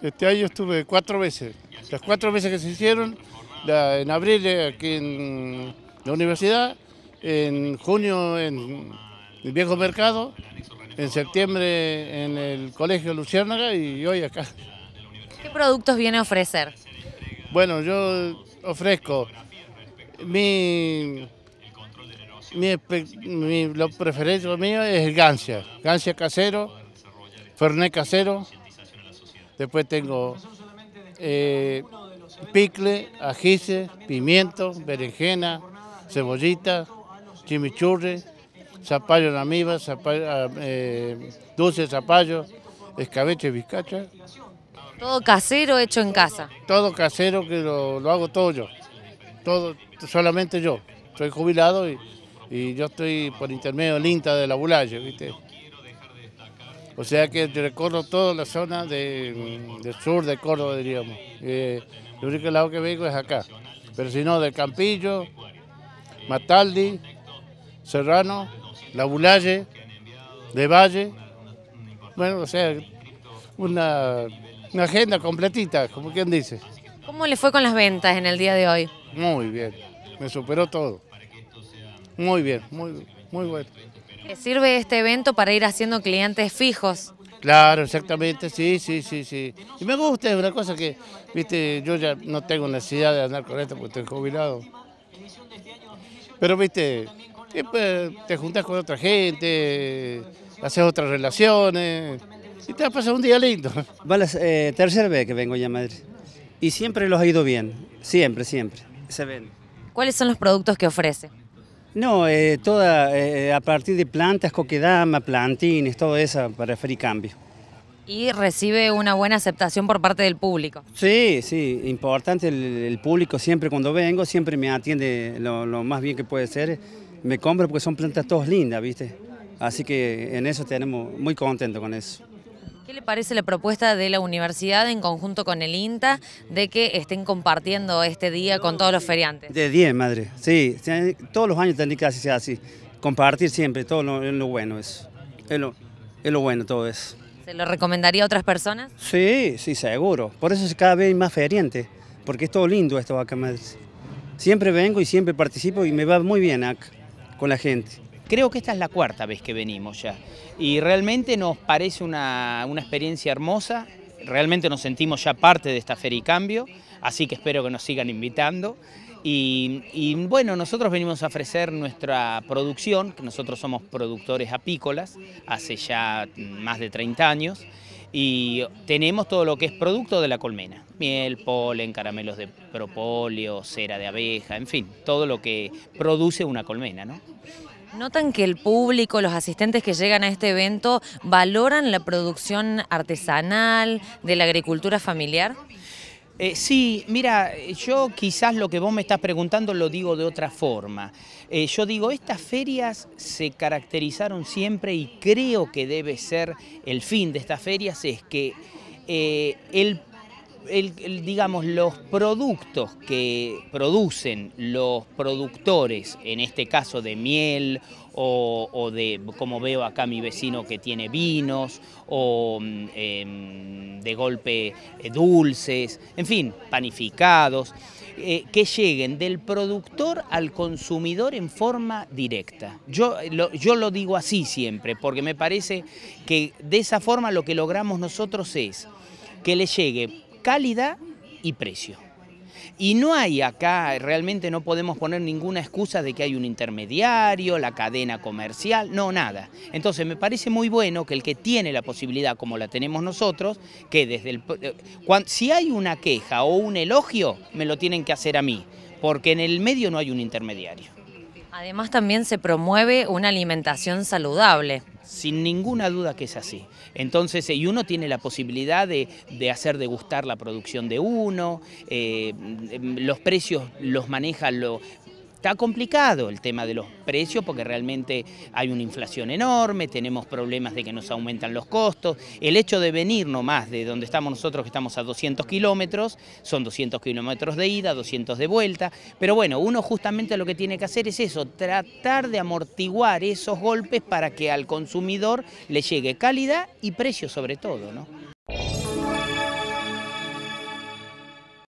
Este año estuve cuatro veces. Las cuatro veces que se hicieron, en abril eh, aquí en la universidad, en junio en el Viejo Mercado, en septiembre en el Colegio Luciérnaga y hoy acá. ¿Qué productos viene a ofrecer? Bueno, yo ofrezco mi, mi, lo mío es el gancia, gancia casero, fernet casero, Después tengo eh, picle, ajíes, pimiento, berenjena, cebollita, chimichurri, zapallo en amiba, zapallo, ah, eh, dulce zapallo, escabeche y bizcacha. Todo casero hecho en casa. Todo casero que lo, hago todo yo. Todo, solamente yo. Soy jubilado y, y yo estoy por intermedio del INTA de la Bulalle, ¿viste? O sea que recorro toda la zona del sur de Córdoba, diríamos. Eh, el único lado que vengo es acá. Pero si no, de Campillo, Mataldi, Serrano, La de Valle. Bueno, o sea, una, agenda completita, como quien dice. ¿Cómo le fue con las ventas en el día de hoy? Muy bien, me superó todo. Muy bien, muy, muy bueno. ¿Sirve este evento para ir haciendo clientes fijos? Claro, exactamente, sí, sí, sí, sí. Y me gusta, es una cosa que, viste, yo ya no tengo necesidad de andar con esto porque estoy jubilado. Pero, viste, eh, pues, te juntas con otra gente, haces otras relaciones y te vas a pasar un día lindo. Vale, eh, tercer vez que vengo ya a Madrid y siempre los ha ido bien, siempre, siempre, se ven. ¿Cuáles son los productos que ofrece? No, eh, toda, eh, a partir de plantas, coquedama, plantines, todo eso para hacer cambio. Y recibe una buena aceptación por parte del público. Sí, sí, importante el, público siempre cuando vengo, siempre me atiende lo, lo, más bien que puede ser. Me compra porque son plantas todas lindas, ¿viste? Así que en eso tenemos muy contento con eso. ¿Qué le parece la propuesta de la universidad en conjunto con el INTA de que estén compartiendo este día con todos los feriantes? De 10, madre. Sí, todos los años tendría que hacer así. Compartir siempre, todo lo, lo bueno Es lo, lo bueno todo eso. ¿Se lo recomendaría a otras personas? Sí, sí, seguro. Por eso es cada vez más feriante, porque es todo lindo esto acá, madre. Siempre vengo y siempre participo y me va muy bien acá con la gente. Creo que esta es la cuarta vez que venimos ya y realmente nos parece una, experiencia hermosa, realmente nos sentimos ya parte de esta Feria y Cambio, así que espero que nos sigan invitando. Y, bueno, nosotros venimos a ofrecer nuestra producción, que nosotros somos productores apícolas, hace ya más de 30 años, y tenemos todo lo que es producto de la colmena, miel, polen, caramelos de propóleo, cera de abeja, en fin, todo lo que produce una colmena, ¿no? ¿Notan que el público, los asistentes que llegan a este evento, valoran la producción artesanal, de la agricultura familiar? Eh, sí, mira, yo quizás lo que vos me estás preguntando lo digo de otra forma. Eh, yo digo, estas ferias se caracterizaron siempre y creo que debe ser el fin de estas ferias es que eh, el digamos, los productos que producen los productores, en este caso de miel o, de, como veo acá mi vecino que tiene vinos, o mm, em, de golpe eh, dulces, en fin, panificados, eh, que lleguen del productor al consumidor en forma directa. Yo eh, yo lo digo así siempre, porque me parece que de esa forma lo que logramos nosotros es que le llegue calidad y precio. Y no hay acá, realmente no podemos poner ninguna excusa de que hay un intermediario, la cadena comercial, no, nada. Entonces me parece muy bueno que el que tiene la posibilidad, como la tenemos nosotros, que desde el... Eh, si hay una queja o un elogio, me lo tienen que hacer a mí, porque en el medio no hay un intermediario. Además también se promueve una alimentación saludable. Sin ninguna duda que es así. Entonces, eh, y uno tiene la posibilidad de, de hacer degustar la producción de uno, eh, mm, eh, los precios los maneja lo, Está complicado el tema de los precios porque realmente hay una inflación enorme, tenemos problemas de que nos aumentan los costos. El hecho de venir nomás de donde estamos nosotros, que estamos a 200 kilómetros, son 200 kilómetros de ida, 200 de vuelta. Pero bueno, uno justamente lo que tiene que hacer es eso, tratar de amortiguar esos golpes para que al consumidor le llegue calidad y precio sobre todo. ¿no?